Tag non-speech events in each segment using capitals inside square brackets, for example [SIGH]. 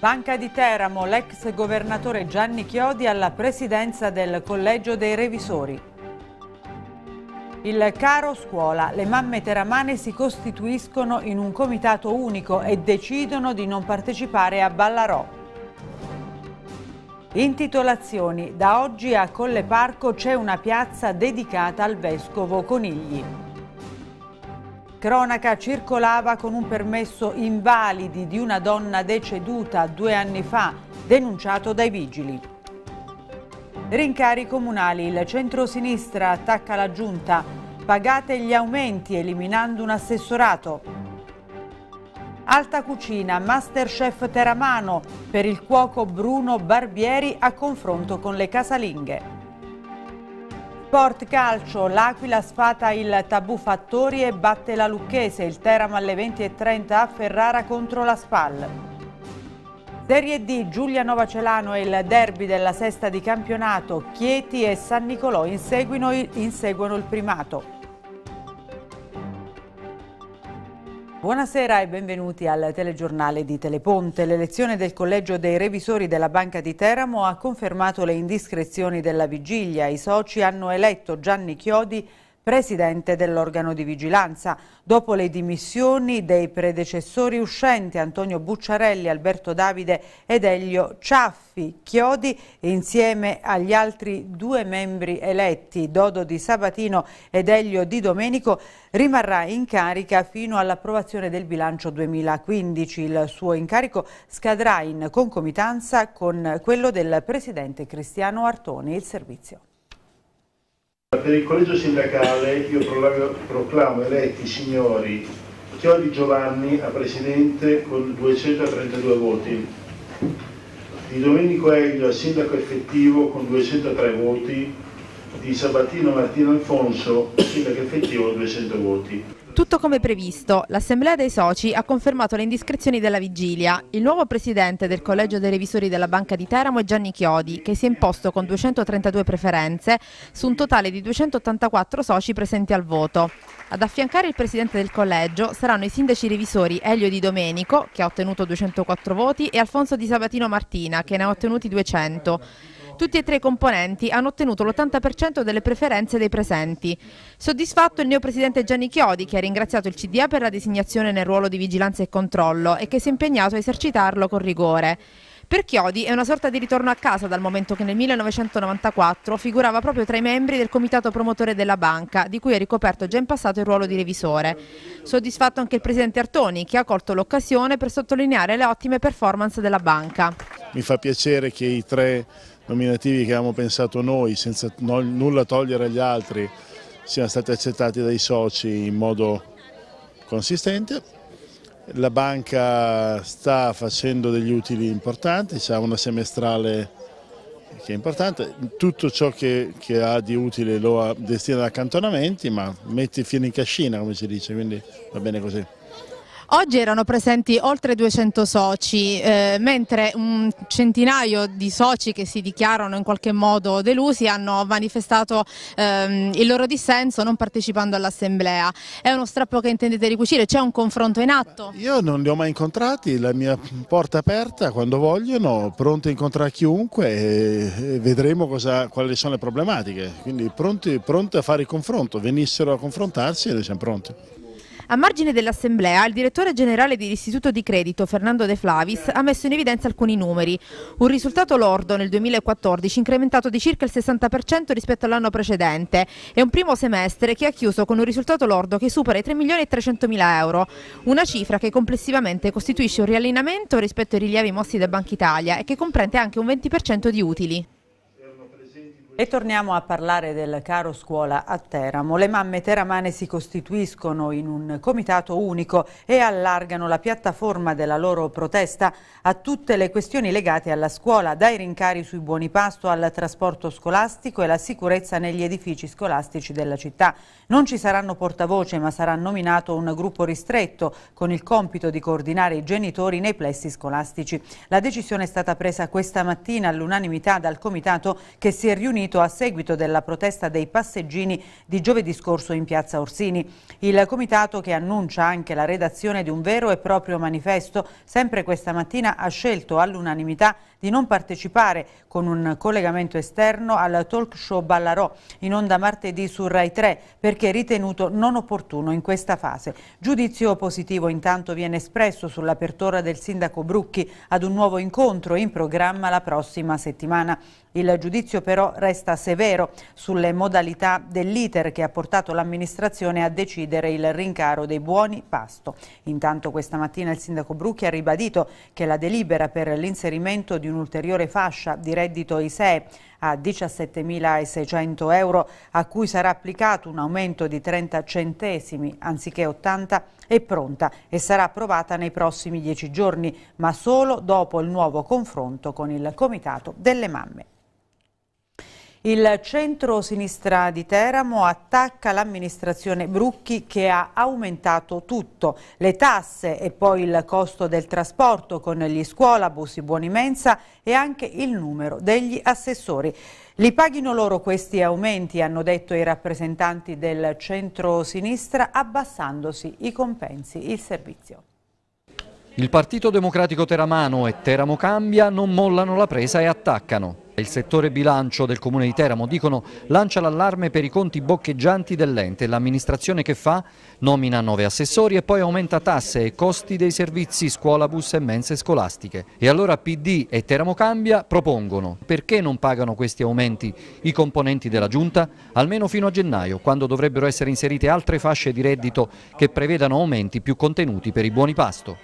Banca di Teramo, l'ex governatore Gianni Chiodi alla presidenza del Collegio dei Revisori. Il caro scuola, le mamme teramane si costituiscono in un comitato unico e decidono di non partecipare a Ballarò. Intitolazioni, da oggi a Colle Parco c'è una piazza dedicata al vescovo Conigli. Cronaca circolava con un permesso invalidi di una donna deceduta due anni fa, denunciato dai vigili. Rincari comunali, il centro-sinistra attacca la giunta, pagate gli aumenti eliminando un assessorato. Alta cucina, Masterchef Teramano per il cuoco Bruno Barbieri a confronto con le casalinghe. Sport calcio, l'Aquila sfata il tabù Fattori e batte la Lucchese, il Teramo alle 20.30 a Ferrara contro la Spal. Serie D, Giulia Novacelano e il derby della sesta di campionato, Chieti e San Nicolò inseguono il primato. Buonasera e benvenuti al telegiornale di Teleponte. L'elezione del Collegio dei Revisori della Banca di Teramo ha confermato le indiscrezioni della vigilia. I soci hanno eletto Gianni Chiodi presidente dell'organo di vigilanza. Dopo le dimissioni dei predecessori uscenti Antonio Bucciarelli, Alberto Davide ed Elio Ciaffi Chiodi, insieme agli altri due membri eletti, Dodo di Sabatino ed Elio Di Domenico, rimarrà in carica fino all'approvazione del bilancio 2015. Il suo incarico scadrà in concomitanza con quello del presidente Cristiano Artoni. Il servizio. Per il collegio sindacale io proclamo eletti i signori Chiodi Giovanni a presidente con 232 voti, di Domenico Elio a sindaco effettivo con 203 voti, di Sabatino Martino Alfonso sindaco effettivo con 200 voti. Tutto come previsto, l'Assemblea dei soci ha confermato le indiscrezioni della vigilia. Il nuovo presidente del Collegio dei Revisori della Banca di Teramo è Gianni Chiodi, che si è imposto con 232 preferenze su un totale di 284 soci presenti al voto. Ad affiancare il presidente del collegio saranno i sindaci revisori Elio Di Domenico, che ha ottenuto 204 voti, e Alfonso Di Sabatino Martina, che ne ha ottenuti 200. Tutti e tre i componenti hanno ottenuto l'80% delle preferenze dei presenti. Soddisfatto il neopresidente Gianni Chiodi che ha ringraziato il CDA per la designazione nel ruolo di vigilanza e controllo e che si è impegnato a esercitarlo con rigore. Per Chiodi è una sorta di ritorno a casa dal momento che nel 1994 figurava proprio tra i membri del comitato promotore della banca, di cui ha ricoperto già in passato il ruolo di revisore. Soddisfatto anche il presidente Artoni, che ha colto l'occasione per sottolineare le ottime performance della banca. Mi fa piacere che i tre nominativi che avevamo pensato noi, senza no, nulla togliere agli altri, siano stati accettati dai soci in modo consistente. La banca sta facendo degli utili importanti, ha una semestrale che è importante, tutto ciò che, che ha di utile lo destina ad accantonamenti, ma metti fino in cascina come si dice, quindi va bene così. Oggi erano presenti oltre 200 soci, eh, mentre un centinaio di soci che si dichiarano in qualche modo delusi hanno manifestato ehm, il loro dissenso non partecipando all'assemblea. È uno strappo che intendete ricucire? C'è un confronto in atto? Io non li ho mai incontrati, la mia porta è aperta quando vogliono, pronti a incontrare chiunque e vedremo cosa, quali sono le problematiche. Quindi pronti, pronti a fare il confronto, venissero a confrontarsi e noi siamo pronti. A margine dell'assemblea, il direttore generale dell'Istituto di Credito, Fernando De Flavis, ha messo in evidenza alcuni numeri. Un risultato lordo nel 2014 incrementato di circa il 60% rispetto all'anno precedente e un primo semestre che ha chiuso con un risultato lordo che supera i 3 milioni e 300 mila euro, una cifra che complessivamente costituisce un riallineamento rispetto ai rilievi mossi da Banca Italia e che comprende anche un 20% di utili. E torniamo a parlare del caro scuola a Teramo. Le mamme teramane si costituiscono in un comitato unico e allargano la piattaforma della loro protesta a tutte le questioni legate alla scuola, dai rincari sui buoni pasto al trasporto scolastico e la sicurezza negli edifici scolastici della città. Non ci saranno portavoce ma sarà nominato un gruppo ristretto con il compito di coordinare i genitori nei plessi scolastici. La decisione è stata presa questa mattina all'unanimità dal comitato che si è riunito riunito a seguito della protesta dei passeggini di giovedì scorso in piazza Orsini. Il comitato che annuncia anche la redazione di un vero e proprio manifesto, sempre questa mattina ha scelto all'unanimità di non partecipare con un collegamento esterno al talk show Ballarò in onda martedì su Rai 3 perché ritenuto non opportuno in questa fase. Giudizio positivo intanto viene espresso sull'apertura del sindaco Brucchi ad un nuovo incontro in programma la prossima settimana. Il giudizio però resta severo sulle modalità dell'iter che ha portato l'amministrazione a decidere il rincaro dei buoni pasto. Intanto questa mattina il sindaco Brucchi ha ribadito che la delibera per l'inserimento di di un'ulteriore fascia di reddito ISEE a 17.600 euro a cui sarà applicato un aumento di 30 centesimi anziché 80 è pronta e sarà approvata nei prossimi 10 giorni ma solo dopo il nuovo confronto con il Comitato delle Mamme. Il centro-sinistra di Teramo attacca l'amministrazione Brucchi che ha aumentato tutto, le tasse e poi il costo del trasporto con gli scuolabus, i buoni mensa e anche il numero degli assessori. Li paghino loro questi aumenti, hanno detto i rappresentanti del centro-sinistra, abbassandosi i compensi, il servizio. Il Partito Democratico Teramano e Teramo Cambia non mollano la presa e attaccano. Il settore bilancio del comune di Teramo, dicono, lancia l'allarme per i conti boccheggianti dell'ente. L'amministrazione che fa? Nomina nove assessori e poi aumenta tasse e costi dei servizi, scuola, bus e mense scolastiche. E allora PD e Teramo Cambia propongono perché non pagano questi aumenti i componenti della Giunta? Almeno fino a gennaio, quando dovrebbero essere inserite altre fasce di reddito che prevedano aumenti più contenuti per i buoni pasto.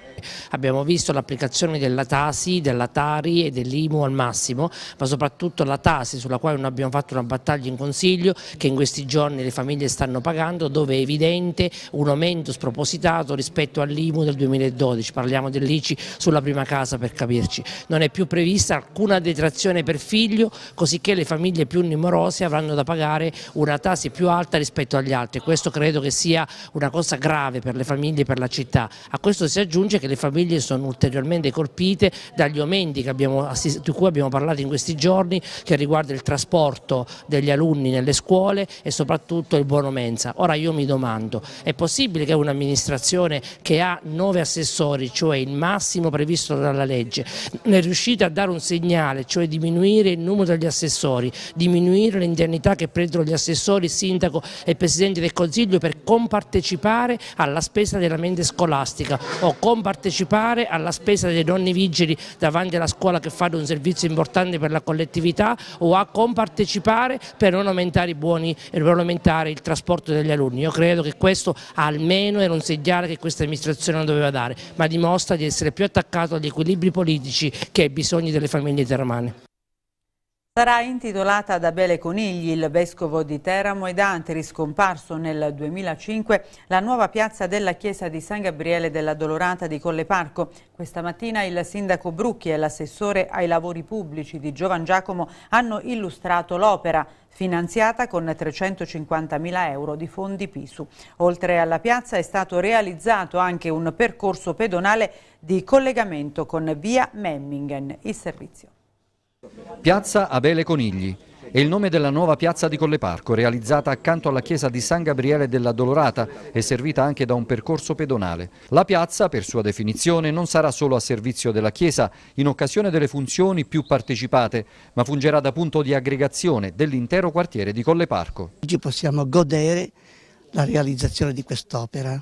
Abbiamo visto l'applicazione della TASI, della TARI e dell'IMU al massimo, ma soprattutto soprattutto la Tasi sulla quale non abbiamo fatto una battaglia in Consiglio che in questi giorni le famiglie stanno pagando dove è evidente un aumento spropositato rispetto all'IMU del 2012, parliamo dell'ICI sulla prima casa per capirci, non è più prevista alcuna detrazione per figlio cosicché le famiglie più numerose avranno da pagare una tassa più alta rispetto agli altri, questo credo che sia una cosa grave per le famiglie e per la città, a questo si aggiunge che le famiglie sono ulteriormente colpite dagli aumenti abbiamo, di cui abbiamo parlato in questi giorni giorni che riguarda il trasporto degli alunni nelle scuole e soprattutto il buono mensa. Ora io mi domando, è possibile che un'amministrazione che ha nove assessori, cioè il massimo previsto dalla legge, ne riuscite a dare un segnale, cioè diminuire il numero degli assessori, diminuire l'indennità che prendono gli assessori, sindaco e Presidente del Consiglio per compartecipare alla spesa della mente scolastica o compartecipare alla spesa dei nonni vigili davanti alla scuola che fanno un servizio importante per la collettività collettività o a compartecipare per non aumentare i buoni e per aumentare il trasporto degli alunni. Io credo che questo almeno era un segnale che questa amministrazione non doveva dare, ma dimostra di essere più attaccato agli equilibri politici che ai bisogni delle famiglie termane. Sarà intitolata ad Abele Conigli, il vescovo di Teramo e Dante, riscomparso nel 2005, la nuova piazza della chiesa di San Gabriele della Dolorata di Colle Parco. Questa mattina il sindaco Brucchi e l'assessore ai lavori pubblici di Giovan Giacomo hanno illustrato l'opera, finanziata con 350.000 euro di fondi PISU. Oltre alla piazza è stato realizzato anche un percorso pedonale di collegamento con via Memmingen. Il servizio. Piazza Abele Conigli è il nome della nuova piazza di Colleparco, realizzata accanto alla chiesa di San Gabriele della Dolorata e servita anche da un percorso pedonale. La piazza, per sua definizione, non sarà solo a servizio della chiesa in occasione delle funzioni più partecipate, ma fungerà da punto di aggregazione dell'intero quartiere di Colleparco. Oggi possiamo godere la realizzazione di quest'opera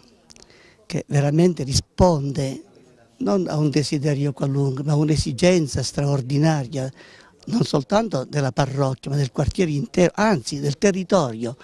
che veramente risponde non a un desiderio qualunque, ma a un'esigenza straordinaria, non soltanto della parrocchia, ma del quartiere intero, anzi del territorio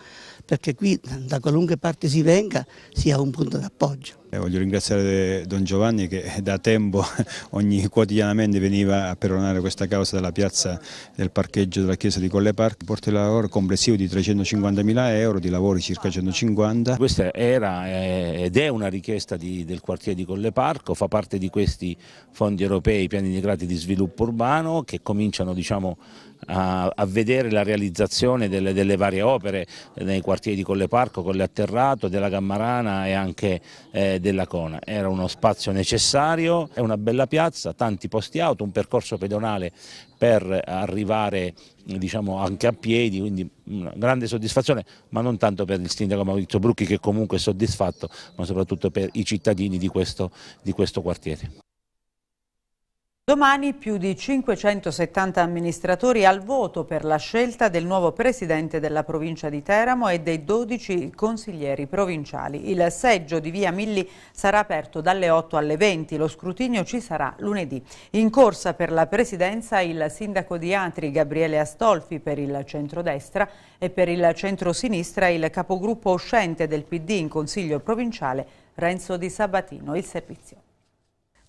perché qui da qualunque parte si venga si ha un punto d'appoggio. Eh, voglio ringraziare eh, Don Giovanni che eh, da tempo [LAUGHS] ogni quotidianamente veniva a peronare questa causa dalla piazza del parcheggio della chiesa di Colle Park, porta il lavoro complessivo di 350.000 euro, di lavori circa 150. Questa era ed è una richiesta di, del quartiere di Colle Parco, fa parte di questi fondi europei, piani integrati di sviluppo urbano che cominciano diciamo, a, a vedere la realizzazione delle, delle, varie opere eh, nei quartieri di Colle Parco, Colle Atterrato, della Gammarana e anche eh, della Cona. Era uno spazio necessario, è una bella piazza, tanti posti auto, un percorso pedonale per arrivare diciamo, anche a piedi, quindi una grande soddisfazione, ma non tanto per il sindaco Maurizio Brucchi che comunque è soddisfatto, ma soprattutto per i cittadini di questo, di questo quartiere. Domani più di 570 amministratori al voto per la scelta del nuovo presidente della provincia di Teramo e dei 12 consiglieri provinciali. Il seggio di via Milli sarà aperto dalle 8 alle 20, lo scrutinio ci sarà lunedì. In corsa per la presidenza il sindaco di Atri Gabriele Astolfi per il centrodestra e per il centrosinistra il capogruppo uscente del PD in consiglio provinciale Renzo Di Sabatino. Il servizio.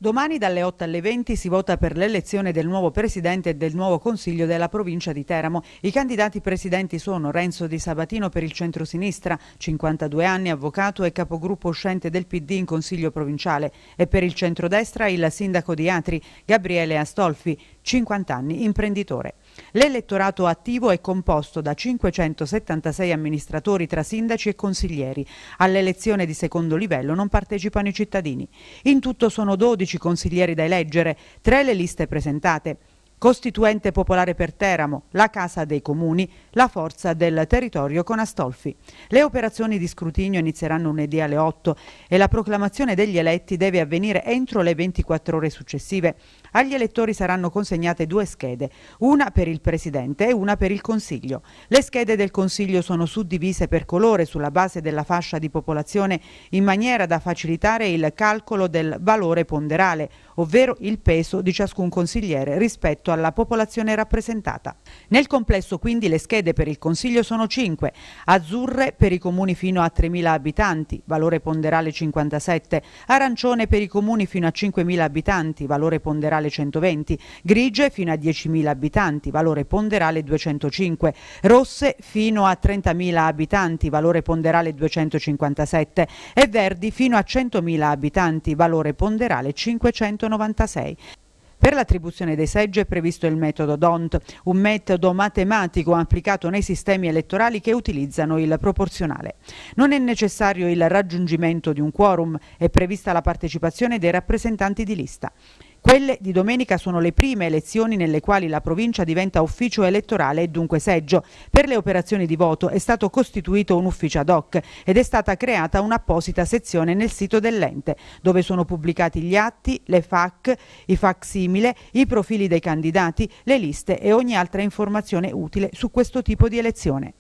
Domani dalle 8 alle 20 si vota per l'elezione del nuovo presidente e del nuovo consiglio della provincia di Teramo. I candidati presidenti sono Renzo Di Sabatino per il centro-sinistra, 52 anni, avvocato e capogruppo uscente del PD in consiglio provinciale e per il centro-destra il sindaco di Atri, Gabriele Astolfi, 50 anni, imprenditore. L'elettorato attivo è composto da 576 amministratori tra sindaci e consiglieri. All'elezione di secondo livello non partecipano i cittadini. In tutto sono 12 consiglieri da eleggere, tre le liste presentate. Costituente popolare per Teramo, la Casa dei Comuni, la forza del territorio con Astolfi. Le operazioni di scrutinio inizieranno lunedì alle 8 e la proclamazione degli eletti deve avvenire entro le 24 ore successive. Agli elettori saranno consegnate due schede, una per il Presidente e una per il Consiglio. Le schede del Consiglio sono suddivise per colore sulla base della fascia di popolazione in maniera da facilitare il calcolo del valore ponderale, ovvero il peso di ciascun consigliere rispetto rispetto alla popolazione rappresentata. Nel complesso quindi le schede per il Consiglio sono 5, azzurre per i comuni fino a 3.000 abitanti, valore ponderale 57, arancione per i comuni fino a 5.000 abitanti, valore ponderale 120, grigie fino a 10.000 abitanti, valore ponderale 205, rosse fino a 30.000 abitanti, valore ponderale 257 e verdi fino a 100.000 abitanti, valore ponderale 596. Per l'attribuzione dei seggi è previsto il metodo DONT, un metodo matematico applicato nei sistemi elettorali che utilizzano il proporzionale. Non è necessario il raggiungimento di un quorum, è prevista la partecipazione dei rappresentanti di lista. Quelle di domenica sono le prime elezioni nelle quali la provincia diventa ufficio elettorale e dunque seggio. Per le operazioni di voto è stato costituito un ufficio ad hoc ed è stata creata un'apposita sezione nel sito dell'ente, dove sono pubblicati gli atti, le FAC, i FAC simile, i profili dei candidati, le liste e ogni altra informazione utile su questo tipo di elezione.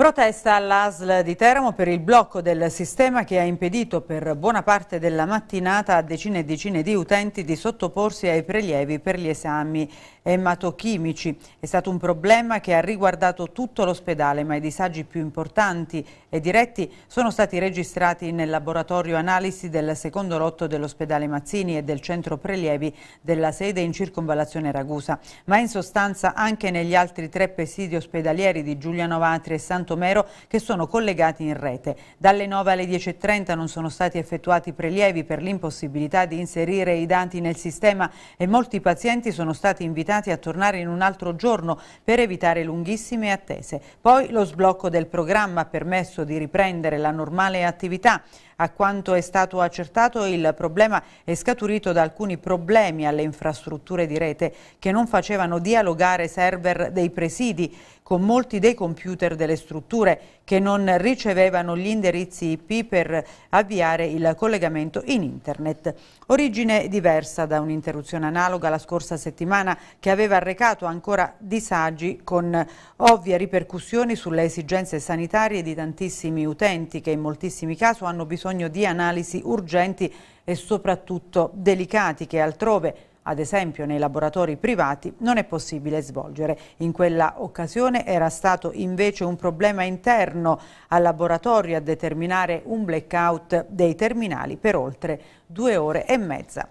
Protesta all'ASL di Teramo per il blocco del sistema che ha impedito per buona parte della mattinata a decine e decine di utenti di sottoporsi ai prelievi per gli esami ematochimici. È stato un problema che ha riguardato tutto l'ospedale, ma i disagi più importanti e diretti sono stati registrati nel laboratorio analisi del secondo lotto dell'ospedale Mazzini e del centro prelievi della sede in circonvallazione Ragusa, ma in sostanza anche negli altri tre presidi ospedalieri di Giulia Novatri e Santo Santomero che sono collegati in rete. Dalle 9 alle 10.30 non sono stati effettuati prelievi per l'impossibilità di inserire i dati nel sistema e molti pazienti sono stati invitati a tornare in un altro giorno per evitare lunghissime attese. Poi lo sblocco del programma ha permesso di riprendere la normale attività. A quanto è stato accertato il problema è scaturito da alcuni problemi alle infrastrutture di rete che non facevano dialogare server dei presidi con molti dei computer delle strutture che non ricevevano gli indirizzi IP per avviare il collegamento in internet. Origine diversa da un'interruzione analoga la scorsa settimana che aveva arrecato ancora disagi con ovvie ripercussioni sulle esigenze sanitarie di tantissimi utenti che in moltissimi casi hanno bisogno di analisi urgenti e soprattutto delicati che altrove ad esempio nei laboratori privati, non è possibile svolgere. In quella occasione era stato invece un problema interno al laboratorio a determinare un blackout dei terminali per oltre due ore e mezza.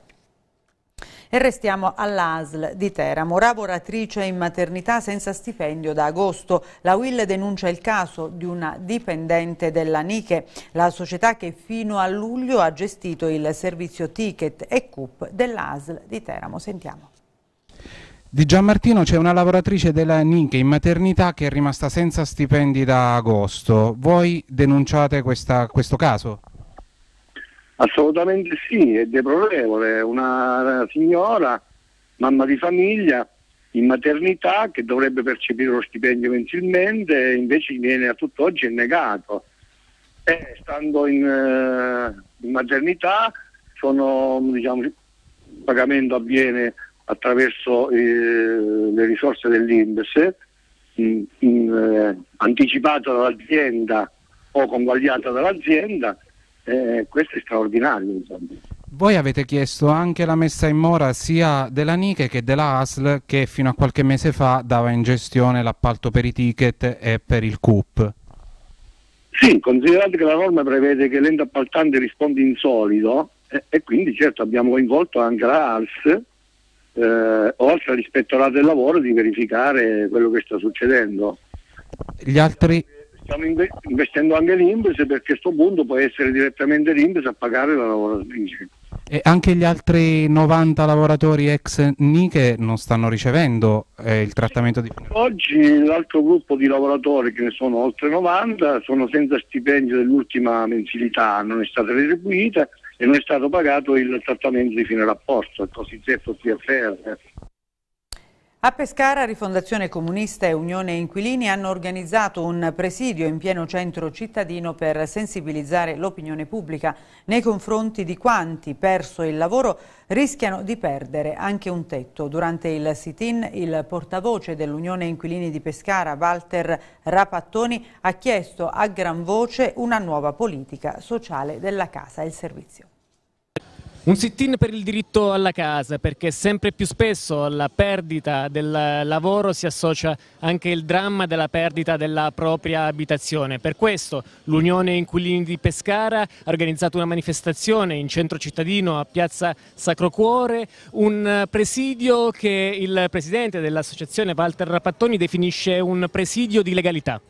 E restiamo all'ASL di Teramo, lavoratrice in maternità senza stipendio da agosto. La UIL denuncia il caso di una dipendente della Niche, la società che fino a luglio ha gestito il servizio ticket e CUP dell'ASL di Teramo. Sentiamo. Di Gianmartino c'è una lavoratrice della Niche in maternità che è rimasta senza stipendi da agosto. Voi denunciate questa, questo caso? Assolutamente sì, è deplorevole. Una signora, mamma di famiglia, in maternità, che dovrebbe percepire lo stipendio mensilmente, invece viene a tutt'oggi negato. E eh, stando in, eh, in maternità, sono, diciamo, il pagamento avviene attraverso eh, le risorse dell'Indes, eh, anticipata dall'azienda o convagliata dall'azienda eh, questo è straordinario. Insomma. Voi avete chiesto anche la messa in mora sia della Nike che della ASL che fino a qualche mese fa dava in gestione l'appalto per i ticket e per il CUP. Sì, considerate che la norma prevede che l'ente appaltante risponde in solido eh, e, quindi certo abbiamo coinvolto anche la ARS eh, oltre all'ispettorato del lavoro di verificare quello che sta succedendo. Gli altri... Stiamo investendo anche l'Inves perché a questo punto può essere direttamente l'Inves a pagare la lavoratrice. E anche gli altri 90 lavoratori ex Niche non stanno ricevendo eh, il trattamento di... Oggi l'altro gruppo di lavoratori, che ne sono oltre 90, sono senza stipendio dell'ultima mensilità, non è stata retribuita e non è stato pagato il trattamento di fine rapporto, il cosiddetto TFR. A Pescara, Rifondazione Comunista e Unione Inquilini hanno organizzato un presidio in pieno centro cittadino per sensibilizzare l'opinione pubblica nei confronti di quanti, perso il lavoro, rischiano di perdere anche un tetto. Durante il sit-in, il portavoce dell'Unione Inquilini di Pescara, Walter Rapattoni, ha chiesto a gran voce una nuova politica sociale della casa e il servizio. Un sit-in per il diritto alla casa, perché sempre più spesso alla perdita del lavoro si associa anche il dramma della perdita della propria abitazione. Per questo l'Unione Inquilini di Pescara ha organizzato una manifestazione in centro cittadino a Piazza Sacro Cuore, un presidio che il presidente dell'associazione Walter Rapattoni definisce un presidio di legalità.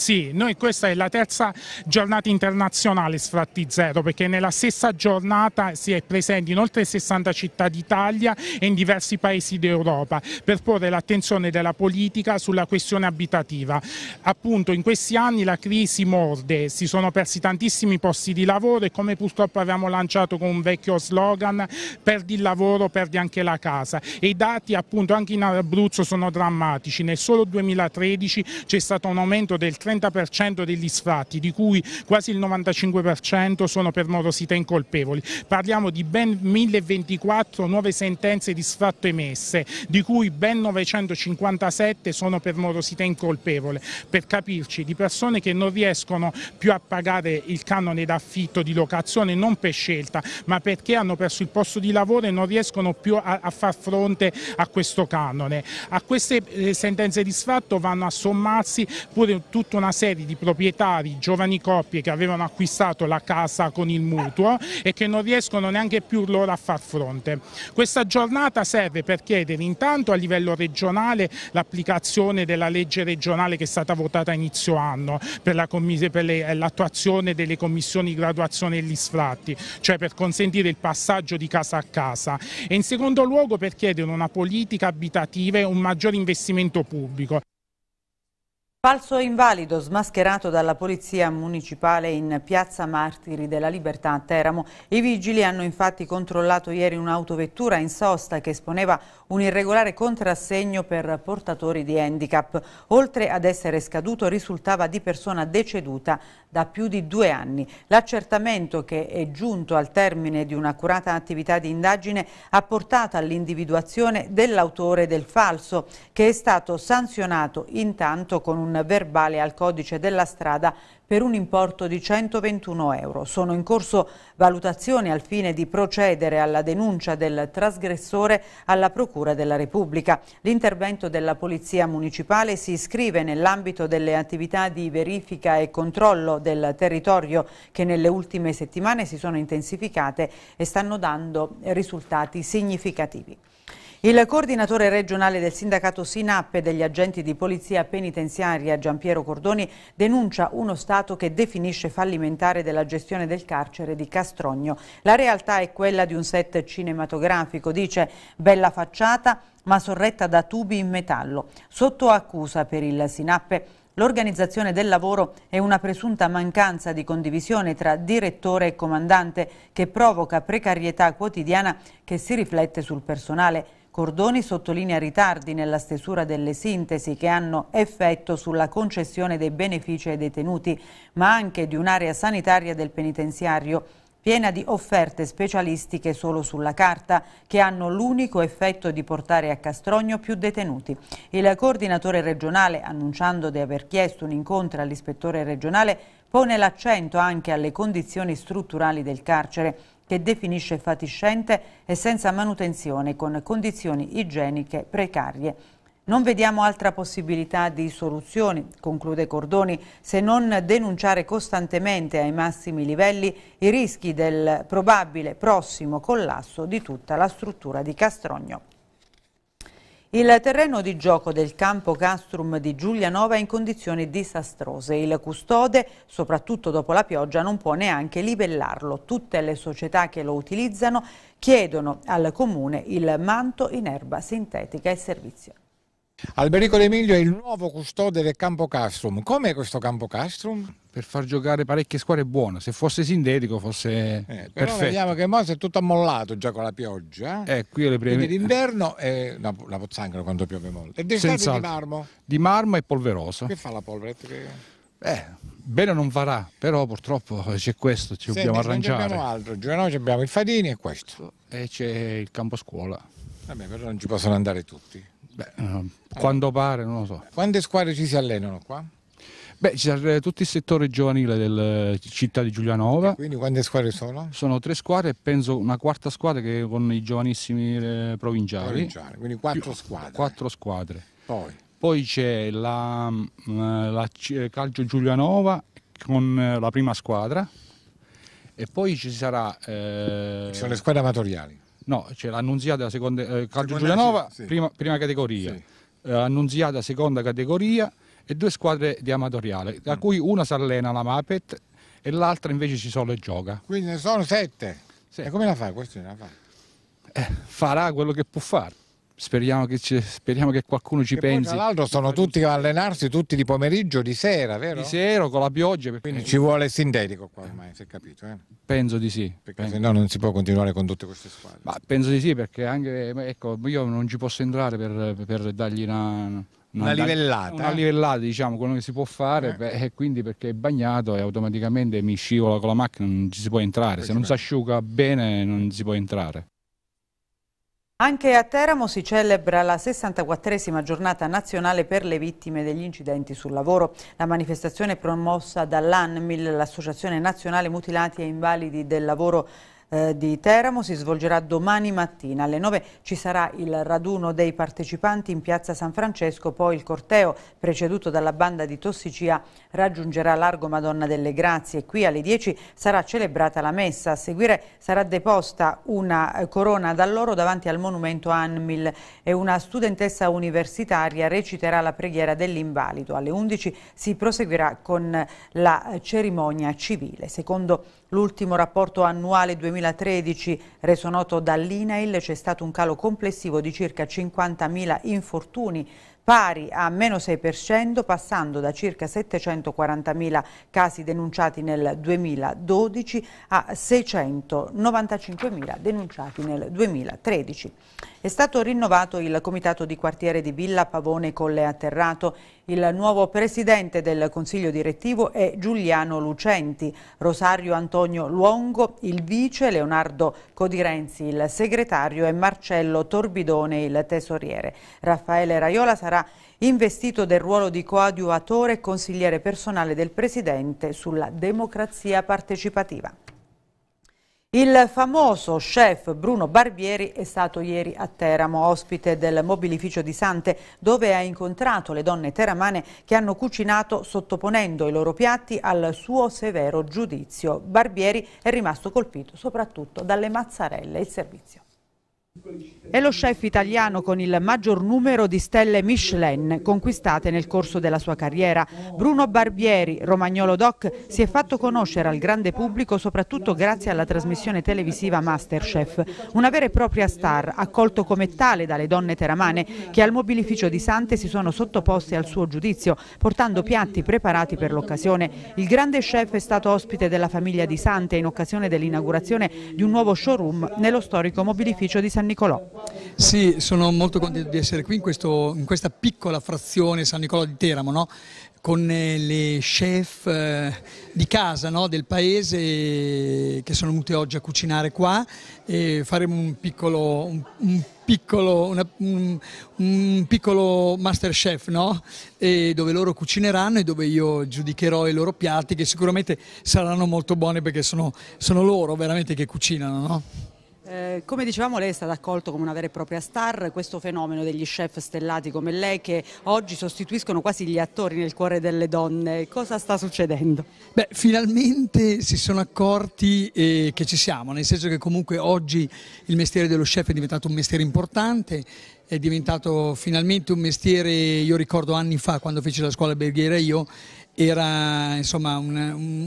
Sì, noi questa è la terza giornata internazionale Sfratti Zero perché nella stessa giornata si è presenti in oltre 60 città d'Italia e in diversi paesi d'Europa per porre l'attenzione della politica sulla questione abitativa. Appunto in questi anni la crisi morde, si sono persi tantissimi posti di lavoro e come purtroppo abbiamo lanciato con un vecchio slogan perdi il lavoro, perdi anche la casa e i dati appunto anche in Abruzzo sono drammatici, nel solo 2013 c'è stato un aumento del 30% 30% degli sfratti, di cui quasi il 95% sono per morosità incolpevoli. Parliamo di ben 1024 nuove sentenze di sfratto emesse, di cui ben 957 sono per morosità incolpevole. Per capirci, di persone che non riescono più a pagare il canone d'affitto di locazione non per scelta, ma perché hanno perso il posto di lavoro e non riescono più a, a far fronte a questo canone. A queste eh, sentenze di sfratto vanno a sommarsi pure tutte tutta una serie di proprietari, giovani coppie che avevano acquistato la casa con il mutuo e che non riescono neanche più loro a far fronte. Questa giornata serve per chiedere intanto a livello regionale l'applicazione della legge regionale che è stata votata a inizio anno per eh, l'attuazione delle commissioni di graduazione e gli sfratti, cioè per consentire il passaggio di casa a casa e in secondo luogo per chiedere una politica abitativa e un maggior investimento pubblico. Falso invalido smascherato dalla Polizia Municipale in Piazza Martiri della Libertà a Teramo. I vigili hanno infatti controllato ieri un'autovettura in sosta che esponeva un irregolare contrassegno per portatori di handicap. Oltre ad essere scaduto risultava di persona deceduta da più di due anni. L'accertamento che è giunto al termine di un'accurata attività di indagine ha portato all'individuazione dell'autore del falso che è stato sanzionato intanto con un verbale al codice della strada per un importo di 121 euro. Sono in corso valutazioni al fine di procedere alla denuncia del trasgressore alla Procura della Repubblica. L'intervento della Polizia Municipale si iscrive nell'ambito delle attività di verifica e controllo del territorio che nelle ultime settimane si sono intensificate e stanno dando risultati significativi. Il coordinatore regionale del sindacato SINAP e degli agenti di polizia penitenziaria Giampiero Cordoni denuncia uno Stato che definisce fallimentare della gestione del carcere di Castrogno. La realtà è quella di un set cinematografico, dice bella facciata ma sorretta da tubi in metallo. Sotto accusa per il SINAP L'organizzazione del lavoro è una presunta mancanza di condivisione tra direttore e comandante che provoca precarietà quotidiana che si riflette sul personale. Cordoni sottolinea ritardi nella stesura delle sintesi che hanno effetto sulla concessione dei benefici ai detenuti, ma anche di un'area sanitaria del penitenziario piena di offerte specialistiche solo sulla carta, che hanno l'unico effetto di portare a Castrogno più detenuti. Il coordinatore regionale, annunciando di aver chiesto un incontro all'ispettore regionale, pone l'accento anche alle condizioni strutturali del carcere che definisce fatiscente e senza manutenzione con condizioni igieniche precarie. Non vediamo altra possibilità di soluzioni, conclude Cordoni, se non denunciare costantemente ai massimi livelli i rischi del probabile prossimo collasso di tutta la struttura di Castrogno. Il terreno di gioco del campo Castrum di Giulianova è in condizioni disastrose. Il custode, soprattutto dopo la pioggia, non può neanche livellarlo. Tutte le società che lo utilizzano chiedono al comune il manto in erba sintetica e servizio. Alberico D'Emilio è il nuovo custode del campo Castrum. Com'è questo campo Castrum? Per far giocare parecchie squadre è buono. se fosse sintetico fosse eh, però perfetto. vediamo che Mose è tutto ammollato già con la pioggia. Eh, eh qui le prime... Quindi d'inverno è no, la pozzanghera quando piove molto. E d'estate Senza... di marmo? Di marmo e polveroso. Che fa la polvere? Che... Eh, bene non varrà, però purtroppo c'è questo, ci Senti, dobbiamo arrangiare. Non abbiamo altro, giù noi abbiamo il Fadini e questo. E c'è il campo scuola. Vabbè, però non ci possono andare tutti. Beh, ehm, quando pare, non lo so. Quante squadre ci si allenano qua? Beh, c'è tutto il settore giovanile della città di Giulianova. E quindi quante squadre sono? Sono tre squadre e penso una quarta squadra che con i giovanissimi eh, provinciali. Provinciali, quindi quattro squadre. Quattro squadre. Poi? Poi c'è la, eh, la, eh, Calcio Giulianova con la prima squadra e poi ci sarà... Eh... Ci sono le squadre amatoriali. No, c'è l'annunziata della seconda, eh, Calcio Giulianova, sì. prima, prima, categoria, sì. eh, annunziata seconda categoria e due squadre di amatoriale, da mm. cui una si allena la Mapet e l'altra invece si solo e gioca. Quindi ne sono sette. Sì. E come la fa? Questo Eh, farà quello che può fare. Speriamo che, ci, speriamo che, qualcuno ci che pensi. tra l'altro sono tutti a allenarsi tutti di pomeriggio, di sera, vero? Di sera con la pioggia. Quindi eh, ci vuole sintetico qua ormai, si è capito. Eh? Penso di sì. Perché penso. se no non si può continuare con tutte queste squadre. Ma penso di sì perché anche, ecco, io non ci posso entrare per, per dargli una... Una, una, livellata. Una eh. livellata, diciamo, quello che si può fare, eh. beh, quindi perché è bagnato e automaticamente mi scivola con la macchina, non ci si può entrare, se non si asciuga bene non si può entrare. Anche a Teramo si celebra la 64esima giornata nazionale per le vittime degli incidenti sul lavoro. La manifestazione è promossa dall'ANMIL, l'Associazione Nazionale Mutilati e Invalidi del Lavoro eh, di Teramo si svolgerà domani mattina. Alle 9 ci sarà il raduno dei partecipanti in piazza San Francesco, poi il corteo preceduto dalla banda di Tossicia raggiungerà Largo Madonna delle Grazie. Qui alle 10 sarà celebrata la messa. A seguire sarà deposta una eh, corona d'alloro davanti al monumento Anmil e una studentessa universitaria reciterà la preghiera dell'invalido. Alle 11 si proseguirà con la cerimonia civile. Secondo L'ultimo rapporto annuale 2013 reso noto dall'INAIL c'è stato un calo complessivo di circa 50.000 infortuni pari a meno 6%, passando da circa 740.000 casi denunciati nel 2012 a 695.000 denunciati nel 2013. È stato rinnovato il comitato di quartiere di Villa Pavone Colle Atterrato il nuovo presidente del Consiglio direttivo è Giuliano Lucenti, Rosario Antonio Luongo il vice, Leonardo Codirenzi il segretario e Marcello Torbidone il tesoriere. Raffaele Raiola sarà investito del ruolo di coadiuvatore e consigliere personale del Presidente sulla democrazia partecipativa. Il famoso chef Bruno Barbieri è stato ieri a Teramo, ospite del mobilificio di Sante, dove ha incontrato le donne teramane che hanno cucinato sottoponendo i loro piatti al suo severo giudizio. Barbieri è rimasto colpito soprattutto dalle mazzarelle. Il servizio. È lo chef italiano con il maggior numero di stelle Michelin conquistate nel corso della sua carriera. Bruno Barbieri, romagnolo doc, si è fatto conoscere al grande pubblico soprattutto grazie alla trasmissione televisiva Masterchef, una vera e propria star, accolto come tale dalle donne teramane che al mobilificio di Sante si sono sottoposte al suo giudizio, portando piatti preparati per l'occasione. Il grande chef è stato ospite della famiglia di Sante in occasione dell'inaugurazione di un nuovo showroom nello storico mobilificio di San Nicola. Nicolò. Sì, sono molto contento di essere qui in, questo, in questa piccola frazione San Nicolò di Teramo, no? con eh, le chef eh, di casa no? del paese eh, che sono venute oggi a cucinare qua e faremo un piccolo, un, un piccolo, una, un, un piccolo master chef no? dove loro cucineranno e dove io giudicherò i loro piatti che sicuramente saranno molto buoni perché sono, sono loro veramente che cucinano. No? Eh, come dicevamo lei è stato accolto come una vera e propria star, questo fenomeno degli chef stellati come lei che oggi sostituiscono quasi gli attori nel cuore delle donne, cosa sta succedendo? Beh, finalmente si sono accorti eh, che ci siamo, nel senso che comunque oggi il mestiere dello chef è diventato un mestiere importante, è diventato finalmente un mestiere, io ricordo anni fa quando feci la scuola alberghiera io, era insomma, un,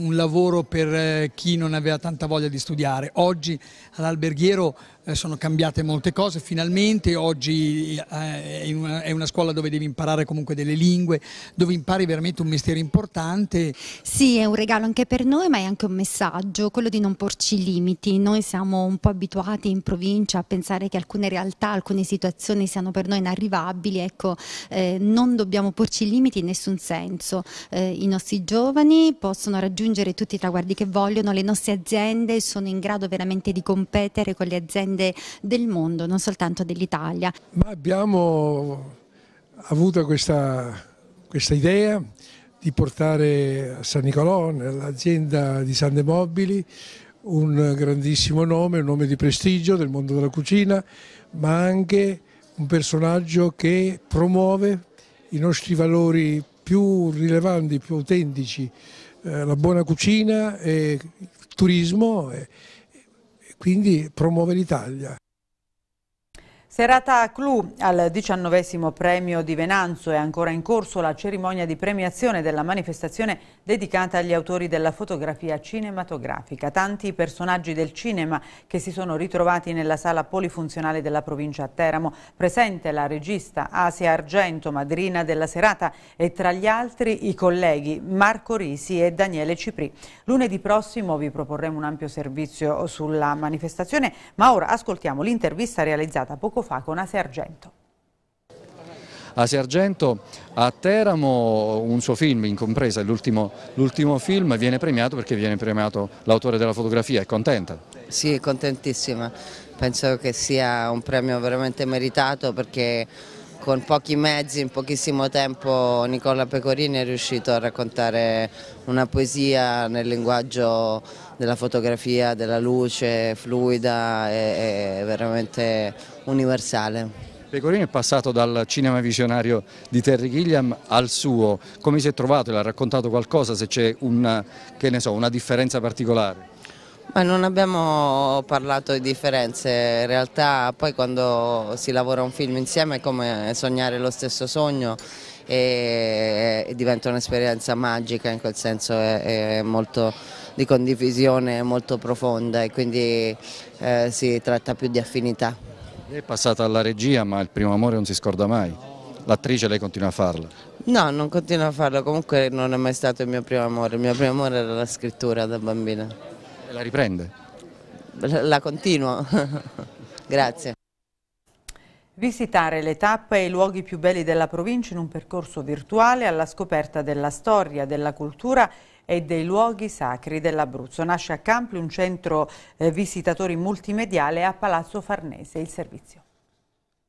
un lavoro per eh, chi non aveva tanta voglia di studiare. Oggi all'alberghiero eh, sono cambiate molte cose finalmente, oggi eh, è una, scuola dove devi imparare comunque delle lingue, dove impari veramente un mestiere importante. Sì, è un regalo anche per noi ma è anche un messaggio, quello di non porci limiti, noi siamo un po' abituati in provincia a pensare che alcune realtà, alcune situazioni siano per noi inarrivabili, ecco eh, non dobbiamo porci limiti in nessun senso, eh, i nostri giovani possono raggiungere tutti i traguardi che vogliono, le nostre aziende sono in grado veramente di competere con le aziende aziende del mondo, non soltanto dell'Italia. abbiamo avuto questa, questa idea di portare a San Nicolò, nell'azienda di Sande Mobili, un grandissimo nome, un nome di prestigio del mondo della cucina, ma anche un personaggio che promuove i nostri valori più rilevanti, più autentici, eh, la buona cucina, e il turismo e, eh, quindi promuove l'Italia. Serata Clou, al diciannovesimo premio di Venanzo è ancora in corso la cerimonia di premiazione della manifestazione dedicata agli autori della fotografia cinematografica. Tanti personaggi del cinema che si sono ritrovati nella sala polifunzionale della provincia a Teramo. Presente la regista Asia Argento, madrina della serata e tra gli altri i colleghi Marco Risi e Daniele Cipri. Lunedì prossimo vi proporremo un ampio servizio sulla manifestazione, ma ora ascoltiamo l'intervista realizzata poco fa fa con a Sergento. A Sergento a Teramo un suo film, Incompresa, l'ultimo film, viene premiato perché viene premiato l'autore della fotografia, è contenta? Sì, contentissima, penso che sia un premio veramente meritato perché con pochi mezzi, in pochissimo tempo Nicola Pecorini è riuscito a raccontare una poesia nel linguaggio della fotografia, della luce fluida e, e veramente universale. Pecorino è passato dal cinema visionario di Terry Gilliam al suo, come si è trovato? Le ha raccontato qualcosa, se c'è una, so, una differenza particolare? Ma non abbiamo parlato di differenze, in realtà poi quando si lavora un film insieme è come sognare lo stesso sogno e diventa un'esperienza magica, in quel senso è molto di condivisione molto profonda e quindi eh, si tratta più di affinità. Lei è passata alla regia ma il primo amore non si scorda mai, l'attrice lei continua a farlo? No, non continuo a farlo, comunque non è mai stato il mio primo amore, il mio primo amore era la scrittura da bambina. E la riprende? La continuo, [LAUGHS] grazie. Visitare le tappe e i luoghi più belli della provincia in un percorso virtuale alla scoperta della storia, della cultura e e dei luoghi sacri dell'Abruzzo. Nasce a Campi un centro eh, visitatori multimediale a Palazzo Farnese, il servizio.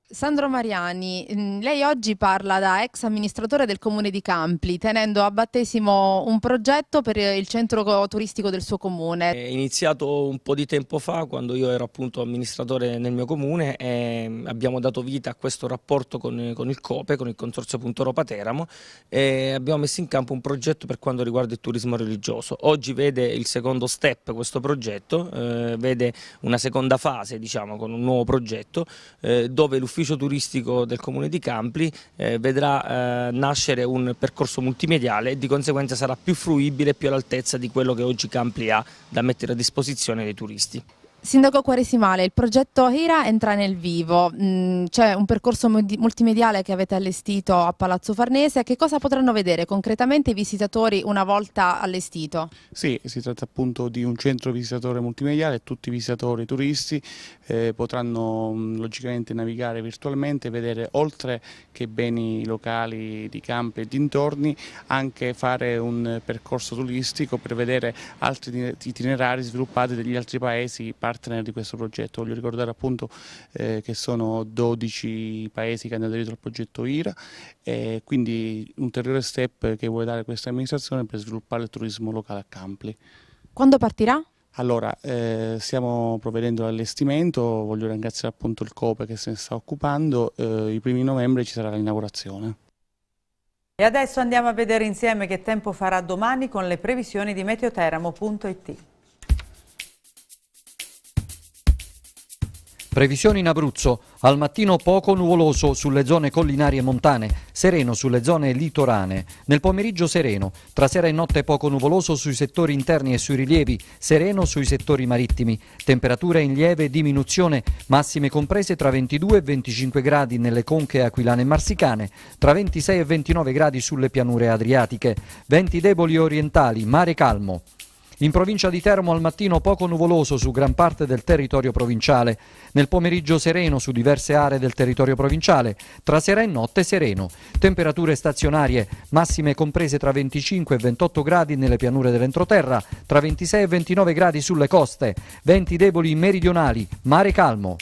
Sandro Mariani, mm, lei oggi parla da ex amministratore del comune di Campli, tenendo a battesimo un progetto per il centro turistico del suo comune. È iniziato un po' di tempo fa, quando io ero appunto amministratore nel mio comune, e mm, abbiamo dato vita a questo rapporto con, con il COPE, con il Consorzio Punto Europa Teramo, e abbiamo messo in campo un progetto per quanto riguarda il turismo religioso. Oggi vede il secondo step questo progetto, eh, vede una seconda fase, diciamo, con un nuovo progetto, eh, dove l'ufficio l'ufficio turistico del comune di Campli eh, vedrà eh, nascere un percorso multimediale e di conseguenza sarà più fruibile e più all'altezza di quello che oggi Campli ha da mettere a disposizione dei turisti. Sindaco Quaresimale, il progetto Hira entra nel vivo, mm, c'è un percorso multimediale che avete allestito a Palazzo Farnese, che cosa potranno vedere concretamente i visitatori una volta allestito? Sì, si tratta appunto di un centro visitatore multimediale, tutti i visitatori i turisti eh, potranno mm, logicamente navigare virtualmente, vedere oltre che beni locali di campi e dintorni, anche fare un percorso turistico per vedere altri itinerari sviluppati degli altri paesi, parte partner di questo progetto. Voglio ricordare appunto eh, che sono 12 paesi che hanno aderito al progetto IRA e eh, quindi un ulteriore step che vuole dare questa amministrazione per sviluppare il turismo locale a Campli. Quando partirà? Allora, eh, stiamo provvedendo all'allestimento, voglio ringraziare appunto il COPE che se ne sta occupando, eh, i primi novembre ci sarà l'inaugurazione. E adesso andiamo a vedere insieme che tempo farà domani con le previsioni di meteoteramo.it. Previsioni in Abruzzo. Al mattino poco nuvoloso sulle zone collinari e montane, sereno sulle zone litorane. Nel pomeriggio sereno, tra sera e notte poco nuvoloso sui settori interni e sui rilievi, sereno sui settori marittimi. Temperature in lieve diminuzione, massime comprese tra 22 e 25 gradi nelle conche aquilane e marsicane, tra 26 e 29 gradi sulle pianure adriatiche. Venti deboli orientali, mare calmo. In provincia di Termo al mattino poco nuvoloso su gran parte del territorio provinciale, nel pomeriggio sereno su diverse aree del territorio provinciale, tra sera e notte sereno. Temperature stazionarie massime comprese tra 25 e 28 gradi nelle pianure dell'entroterra, tra 26 e 29 gradi sulle coste, venti deboli meridionali, mare calmo.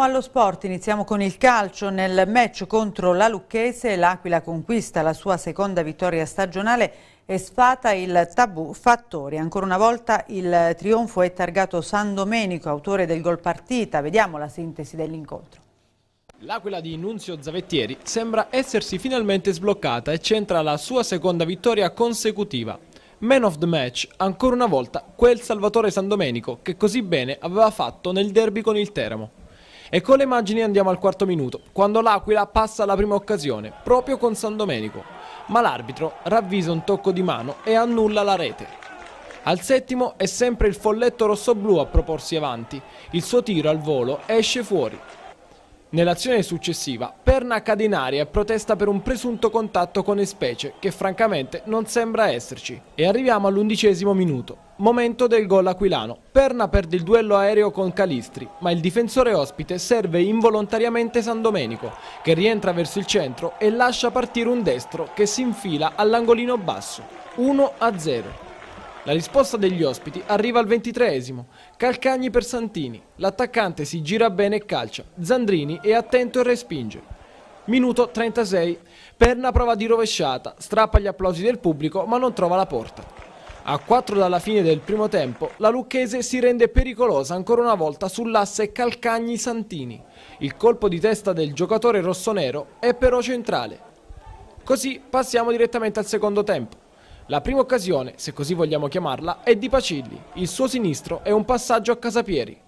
Passiamo allo sport, iniziamo con il calcio. Nel match contro la Lucchese l'Aquila conquista la sua seconda vittoria stagionale e sfata il tabù Fattori. Ancora una volta il trionfo è targato San Domenico, autore del gol partita. Vediamo la sintesi dell'incontro. L'Aquila di Nunzio Zavettieri sembra essersi finalmente sbloccata e centra la sua seconda vittoria consecutiva. Man of the match, ancora una volta, quel Salvatore San Domenico che così bene aveva fatto nel derby con il Teramo. E con le immagini andiamo al quarto minuto, quando l'Aquila passa alla prima occasione, proprio con San Domenico. Ma l'arbitro ravvisa un tocco di mano e annulla la rete. Al settimo è sempre il folletto rossoblu a proporsi avanti, il suo tiro al volo esce fuori. Nell'azione successiva, Perna cade in aria e protesta per un presunto contatto con Especie, che francamente non sembra esserci. E arriviamo all'undicesimo minuto. Momento del gol aquilano. Perna perde il duello aereo con Calistri, ma il difensore ospite serve involontariamente San Domenico, che rientra verso il centro e lascia partire un destro che si infila all'angolino basso. 1 0. La risposta degli ospiti arriva al ventitreesimo. Calcagni per Santini. L'attaccante si gira bene e calcia. Zandrini è attento e respinge. Minuto 36. Perna prova di rovesciata, strappa gli applausi del pubblico ma non trova la porta. A 4 dalla fine del primo tempo, la Lucchese si rende pericolosa ancora una volta sull'asse Calcagni-Santini. Il colpo di testa del giocatore rossonero è però centrale. Così passiamo direttamente al secondo tempo. La prima occasione, se così vogliamo chiamarla, è di Pacilli. Il suo sinistro è un passaggio a Casapieri.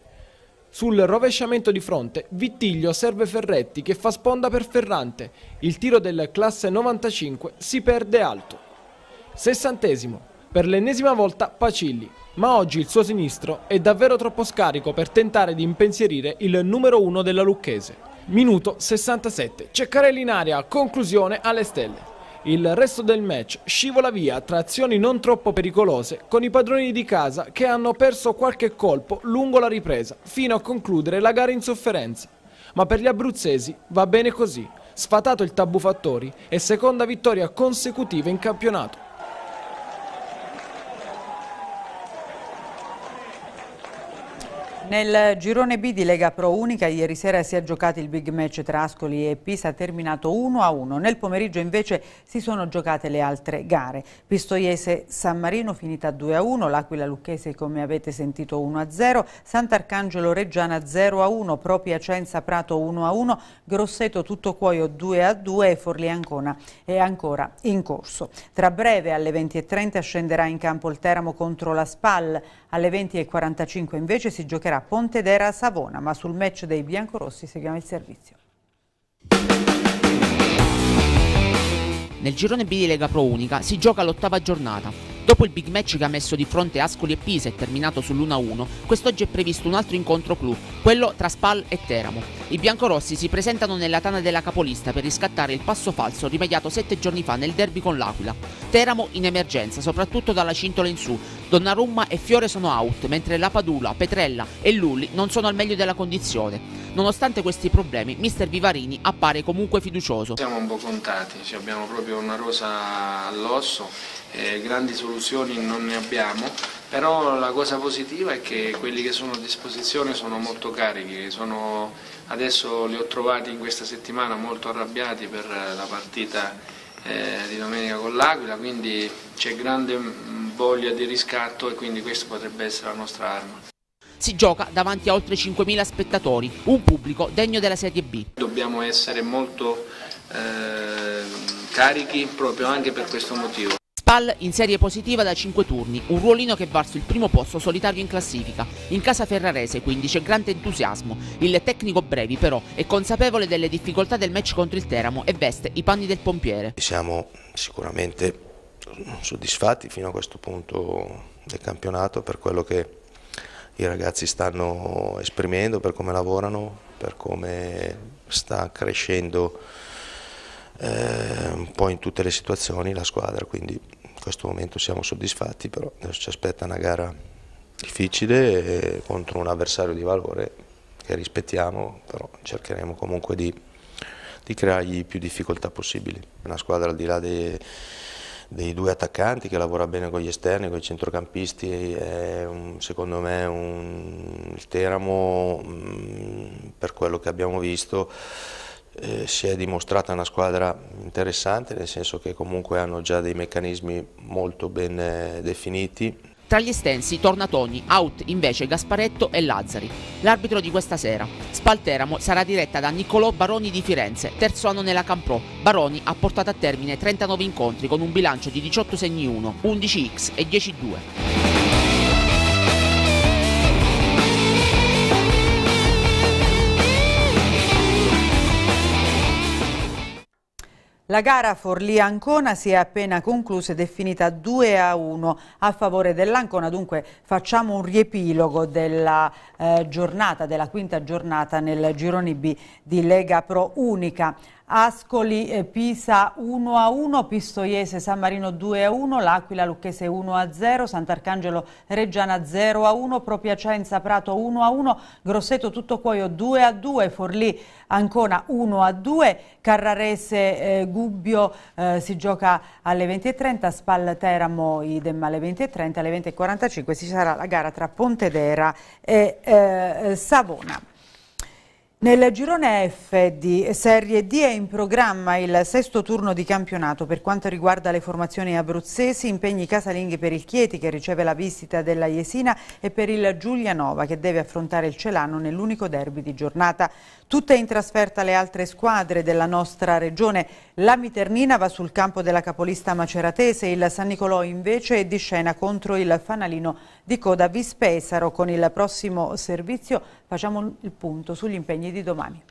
Sul rovesciamento di fronte, Vittiglio serve Ferretti che fa sponda per Ferrante. Il tiro del classe 95 si perde alto. Sessantesimo. Per l'ennesima volta Pacilli, ma oggi il suo sinistro è davvero troppo scarico per tentare di impensierire il numero uno della Lucchese. Minuto 67, Ceccarelli in aria, conclusione alle stelle. Il resto del match scivola via tra azioni non troppo pericolose con i padroni di casa che hanno perso qualche colpo lungo la ripresa fino a concludere la gara in sofferenza. Ma per gli abruzzesi va bene così, sfatato il tabù fattori e seconda vittoria consecutiva in campionato. Nel girone B di Lega Pro Unica ieri sera si è giocato il big match tra Ascoli e Pisa, terminato 1-1. Nel pomeriggio invece si sono giocate le altre gare. Pistoiese-San Marino finita 2-1, L'Aquila Lucchese come avete sentito 1-0, Sant'Arcangelo Reggiana 0-1, propiacenza Prato 1-1, Grosseto Tutto Cuoio 2-2 e Forlì Ancona è ancora in corso. Tra breve alle 20.30 scenderà in campo il Teramo contro la Spal, alle 20.45 invece si giocherà tra Pontedera e Savona, ma sul match dei biancorossi seguiamo il servizio. Nel girone B di Lega Pro Unica si gioca l'ottava giornata. Dopo il big match che ha messo di fronte Ascoli e Pisa e terminato sull'1-1, quest'oggi è previsto un altro incontro clou, quello tra Spal e Teramo. I biancorossi si presentano nella tana della capolista per riscattare il passo falso rimediato sette giorni fa nel derby con l'Aquila. Teramo in emergenza, soprattutto dalla cintola in su. Donnarumma e Fiore sono out, mentre La Padula, Petrella e Lulli non sono al meglio della condizione. Nonostante questi problemi, mister Vivarini appare comunque fiducioso. Siamo un po' contati, abbiamo proprio una rosa all'osso, eh, grandi soluzioni non ne abbiamo, però la cosa positiva è che quelli che sono a disposizione sono molto carichi, sono, adesso li ho trovati in questa settimana molto arrabbiati per la partita eh, di domenica con l'Aquila, quindi c'è grande mm, voglia di riscatto e quindi questa potrebbe essere la nostra arma si gioca davanti a oltre 5.000 spettatori, un pubblico degno della Serie B. Dobbiamo essere molto eh, carichi proprio anche per questo motivo. Spal in serie positiva da 5 turni, un ruolino che varso il primo posto solitario in classifica. In casa ferrarese quindi c'è grande entusiasmo, il tecnico Brevi però è consapevole delle difficoltà del match contro il Teramo e veste i panni del pompiere. Siamo sicuramente soddisfatti fino a questo punto del campionato per quello che i ragazzi stanno esprimendo, per come lavorano, per come sta crescendo eh, un po' in tutte le situazioni la squadra, quindi in questo momento siamo soddisfatti, però adesso ci aspetta una gara difficile eh, contro un avversario di valore che rispettiamo, però cercheremo comunque di, di creargli più difficoltà possibili. Una squadra al di là dei dei due attaccanti che lavora bene con gli esterni, con i centrocampisti, è un, secondo me un, il Teramo, mm, per quello che abbiamo visto, eh, si è dimostrata una squadra interessante, nel senso che comunque hanno già dei meccanismi molto ben eh, definiti tra gli estensi torna Toni, out invece Gasparetto e Lazzari. L'arbitro di questa sera. Spalteramo sarà diretta da Niccolò Baroni di Firenze, terzo anno nella Camprò. Baroni ha portato a termine 39 incontri con un bilancio di 18 segni 1, 11 X e 10 2. La gara Forlì-Ancona si è appena conclusa ed è finita 2 a 1 a favore dell'Ancona, dunque facciamo un riepilogo della eh, giornata, della quinta giornata nel girone B di Lega Pro Unica. Ascoli Pisa 1 a 1, Pistoiese San Marino 2 a 1, L'Aquila Lucchese 1 a 0, Sant'Arcangelo Reggiana 0 a 1, Propiacenza Prato 1 a 1, Grosseto Tuttocuoio 2 a 2, Forlì Ancona 1 a 2, Carrarese eh, Gubbio eh, si gioca alle 20.30, Spal Teramo idem alle 20.30, alle 20.45 ci sarà la gara tra Pontedera e eh, Savona. Nel girone F di Serie D è in programma il sesto turno di campionato. Per quanto riguarda le formazioni abruzzesi, impegni casalinghi per il Chieti che riceve la visita della Jesina e per il Giulianova che deve affrontare il Celano nell'unico derby di giornata. Tutte in trasferta le altre squadre della nostra regione. La Miternina va sul campo della capolista maceratese, il San Nicolò invece è di scena contro il Fanalino di Coda Vispesaro con il prossimo servizio Facciamo il punto sugli impegni di domani.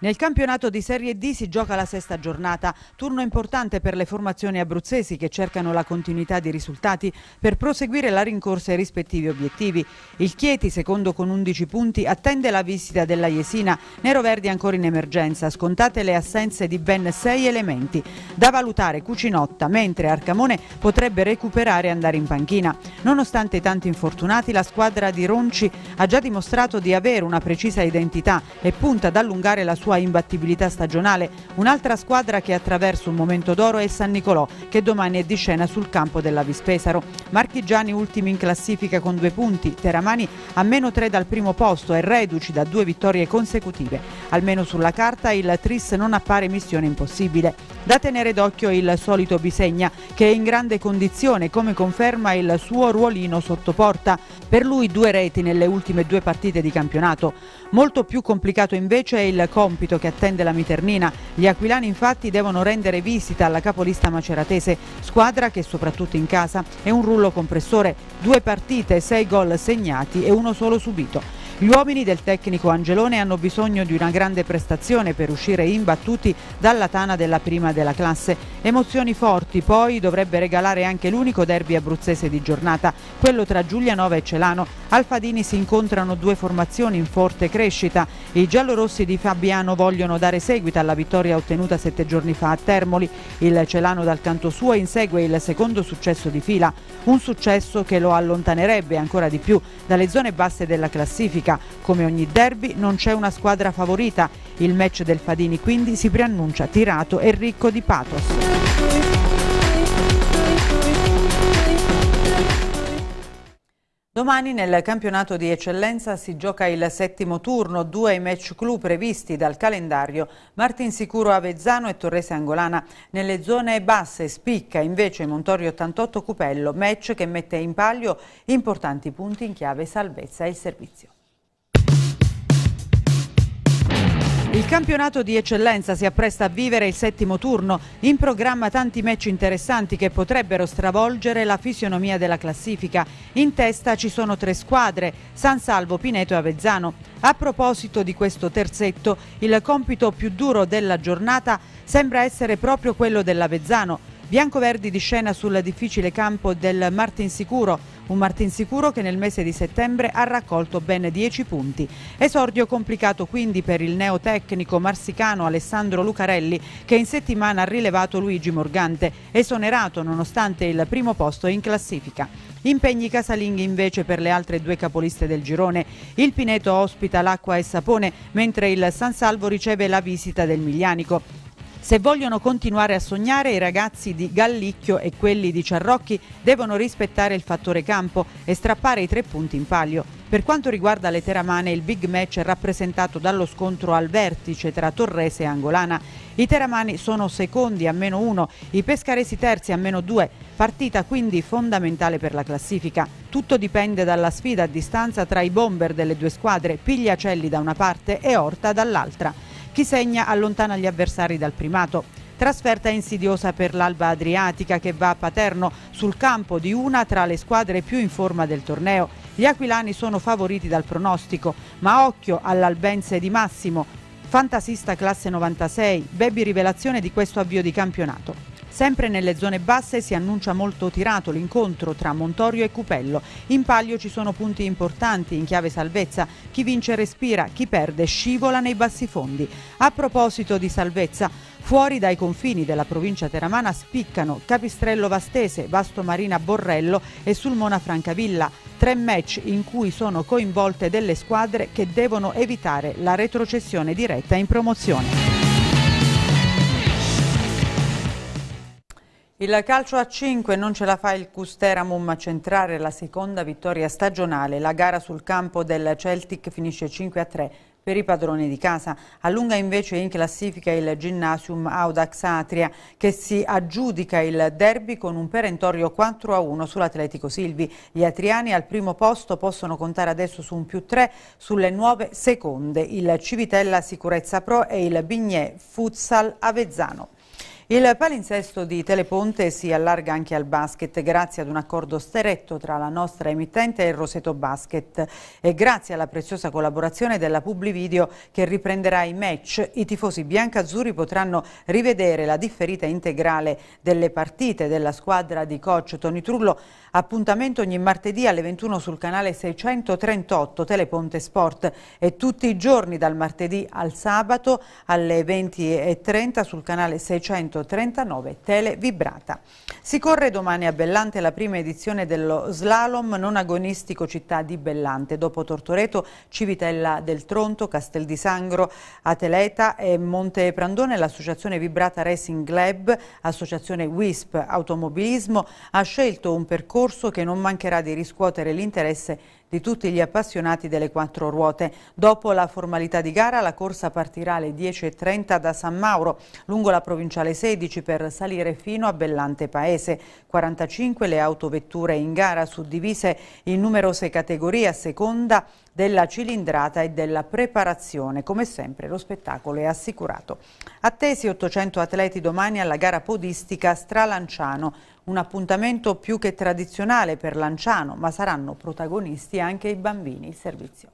Nel campionato di Serie D si gioca la sesta giornata, turno importante per le formazioni abruzzesi che cercano la continuità di risultati per proseguire la rincorsa ai rispettivi obiettivi. Il Chieti, secondo con 11 punti, attende la visita della Jesina, Neroverdi ancora in emergenza, scontate le assenze di ben 6 elementi. Da valutare Cucinotta, mentre Arcamone potrebbe recuperare e andare in panchina. Nonostante i tanti infortunati, la squadra di Ronci ha già dimostrato di avere una precisa identità e punta ad allungare la sua sua imbattibilità stagionale. Un'altra squadra che attraverso un momento d'oro è il San Nicolò, che domani è di scena sul campo della Vispesaro. Marchigiani ultimi in classifica con due punti, Teramani a meno tre dal primo posto e Reduci da due vittorie consecutive. Almeno sulla carta il Tris non appare missione impossibile. Da tenere d'occhio il solito Bisegna, che è in grande condizione, come conferma il suo ruolino sotto porta. Per lui due reti nelle ultime due partite di campionato. Molto più complicato invece è il compito che attende la Miternina. Gli aquilani infatti devono rendere visita alla capolista maceratese, squadra che soprattutto in casa è un rullo compressore, due partite, sei gol segnati e uno solo subito. Gli uomini del tecnico Angelone hanno bisogno di una grande prestazione per uscire imbattuti dalla tana della prima della classe. Emozioni forti poi dovrebbe regalare anche l'unico derby abruzzese di giornata, quello tra Giulianova e Celano. Al Fadini si incontrano due formazioni in forte crescita. I giallorossi di Fabiano vogliono dare seguito alla vittoria ottenuta sette giorni fa a Termoli. Il Celano dal canto suo insegue il secondo successo di fila, un successo che lo allontanerebbe ancora di più dalle zone basse della classifica classifica. Come ogni derby non c'è una squadra favorita. Il match del Fadini quindi si preannuncia tirato e ricco di pathos. Domani nel campionato di eccellenza si gioca il settimo turno, due match clou previsti dal calendario, Martin Sicuro Avezzano e Torrese Angolana. Nelle zone basse spicca invece Montorio 88 Cupello, match che mette in palio importanti punti in chiave salvezza e servizio. Il campionato di eccellenza si appresta a vivere il settimo turno, in programma tanti match interessanti che potrebbero stravolgere la fisionomia della classifica. In testa ci sono tre squadre, San Salvo, Pineto e Avezzano. A proposito di questo terzetto, il compito più duro della giornata sembra essere proprio quello dell'Avezzano, Biancoverdi di scena sul difficile campo del Martinsicuro, un Martinsicuro che nel mese di settembre ha raccolto ben 10 punti. Esordio complicato quindi per il neotecnico marsicano Alessandro Lucarelli che in settimana ha rilevato Luigi Morgante, esonerato nonostante il primo posto in classifica. Impegni casalinghi invece per le altre due capoliste del girone. Il Pineto ospita l'Acqua e Sapone, mentre il San Salvo riceve la visita del Miglianico. Se vogliono continuare a sognare, i ragazzi di Gallicchio e quelli di Ciarrocchi devono rispettare il fattore campo e strappare i tre punti in palio. Per quanto riguarda le teramane, il big match è rappresentato dallo scontro al vertice tra Torrese e Angolana. I teramani sono secondi a meno uno, i pescaresi terzi a meno due, partita quindi fondamentale per la classifica. Tutto dipende dalla sfida a distanza tra i bomber delle due squadre, Pigliacelli da una parte e Orta dall'altra. Chi segna allontana gli avversari dal primato. Trasferta insidiosa per l'Alba Adriatica che va a Paterno sul campo di una tra le squadre più in forma del torneo. Gli aquilani sono favoriti dal pronostico, ma occhio all'albense di Massimo, fantasista classe 96, baby rivelazione di questo avvio di campionato. Sempre nelle zone basse si annuncia molto tirato l'incontro tra Montorio e Cupello. In palio ci sono punti importanti in chiave salvezza. Chi vince respira, chi perde scivola nei bassi fondi. A proposito di salvezza, Fuori dai confini della provincia teramana spiccano Capistrello Vastese, Vasto Marina Borrello e Sulmona Francavilla, tre match in cui sono coinvolte delle squadre che devono evitare la retrocessione diretta in promozione. Il calcio a 5 non ce la fa il Custeramum a centrare la seconda vittoria stagionale. La gara sul campo del Celtic finisce 5 a 3 per i padroni di casa. Allunga invece in classifica il Gymnasium Audax Atria che si aggiudica il derby con un perentorio 4 a 1 sull'Atletico Silvi. Gli atriani al primo posto possono contare adesso su un più 3 sulle nuove seconde. Il Civitella Sicurezza Pro e il Bignè Futsal Avezzano. Il palinsesto di Teleponte si allarga anche al basket grazie ad un accordo stretto tra la nostra emittente e il Roseto Basket e grazie alla preziosa collaborazione della Publivideo che riprenderà i match, i tifosi biancazzurri potranno rivedere la differita integrale delle partite della squadra di coach Tony Trullo, appuntamento ogni martedì alle 21 sul canale 638 Teleponte Sport e tutti i giorni dal martedì al sabato alle 20.30 sul canale 638 1939 Televibrata. Si corre domani a Bellante la prima edizione dello slalom non agonistico città di Bellante, dopo Tortoreto, Civitella del Tronto, Castel di Sangro, Ateleta e Monte Prandone, l'associazione Vibrata Racing Club, associazione WISP Automobilismo, ha scelto un percorso che non mancherà di riscuotere l'interesse di tutti gli appassionati delle quattro ruote. Dopo la formalità di gara la corsa partirà alle 10.30 da San Mauro, lungo la provinciale 16 per salire fino a Bellante Paese. 45 le autovetture in gara suddivise in numerose categorie a seconda della cilindrata e della preparazione. Come sempre lo spettacolo è assicurato. Attesi 800 atleti domani alla gara podistica Stralanciano un appuntamento più che tradizionale per Lanciano, ma saranno protagonisti anche i bambini. Il servizio.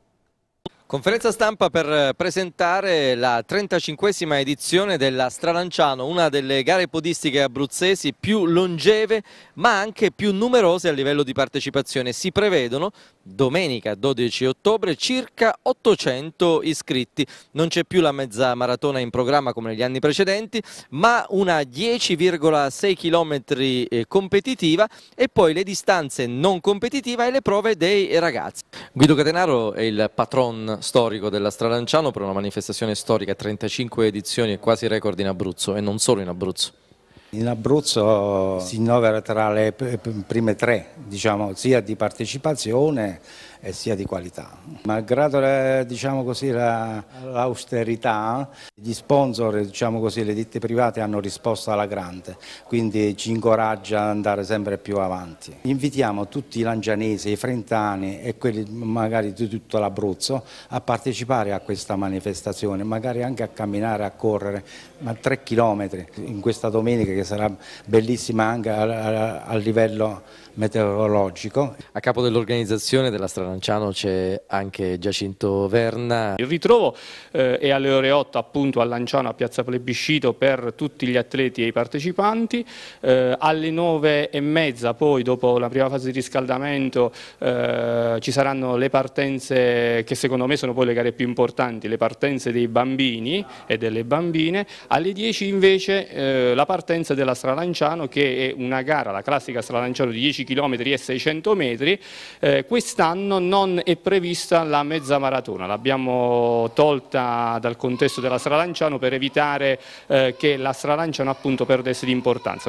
Conferenza stampa per presentare la 35esima edizione della Stralanciano, una delle gare podistiche abruzzesi più longeve ma anche più numerose a livello di partecipazione. Si prevedono Domenica 12 ottobre circa 800 iscritti, non c'è più la mezza maratona in programma come negli anni precedenti ma una 10,6 km eh, competitiva e poi le distanze non competitive e le prove dei ragazzi. Guido Catenaro è il patron storico della Stralanciano per una manifestazione storica, 35 edizioni e quasi record in Abruzzo e non solo in Abruzzo. In Abruzzo si innovera tra le prime tre, diciamo, sia di partecipazione e sia di qualità. Malgrado diciamo così, l'austerità, gli sponsor, diciamo così, le ditte private hanno risposto alla grande, quindi ci incoraggia ad andare sempre più avanti. Invitiamo tutti i Langianesi, i frentani e quelli magari di tutto l'Abruzzo a partecipare a questa manifestazione, magari anche a camminare, a correre, ma 3 chilometri in questa domenica che sarà bellissima anche a, a, a livello meteorologico. A capo dell'organizzazione della Stralanciano c'è anche Giacinto Verna. Il ritrovo eh, è alle ore 8 appunto a Lanciano a Piazza Plebiscito per tutti gli atleti e i partecipanti. Eh, alle 9 e mezza poi dopo la prima fase di riscaldamento eh, ci saranno le partenze che secondo me sono poi le gare più importanti, le partenze dei bambini e delle bambine. Alle 10 invece eh, la partenza della Stralanciano che è una gara, la classica Stralanciano di 10 km km e 600 metri, eh, quest'anno non è prevista la mezza maratona, l'abbiamo tolta dal contesto della Stralanciano per evitare eh, che la Stralanciano appunto perdesse di importanza.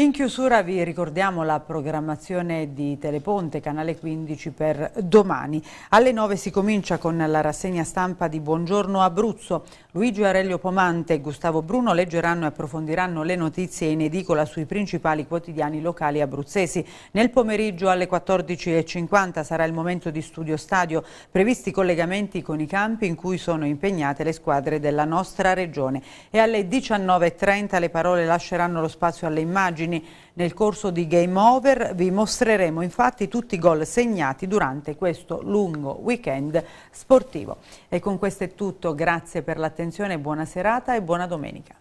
In chiusura vi ricordiamo la programmazione di Teleponte, canale 15 per domani. Alle 9 si comincia con la rassegna stampa di Buongiorno Abruzzo. Luigi Aurelio Pomante e Gustavo Bruno leggeranno e approfondiranno le notizie in edicola sui principali quotidiani locali abruzzesi. Nel pomeriggio alle 14.50 sarà il momento di studio stadio, previsti collegamenti con i campi in cui sono impegnate le squadre della nostra regione. E alle 19.30 le parole lasceranno lo spazio alle immagini immagini. Nel corso di Game Over vi mostreremo infatti tutti i gol segnati durante questo lungo weekend sportivo. E con questo è tutto, grazie per l'attenzione, buona serata e buona domenica.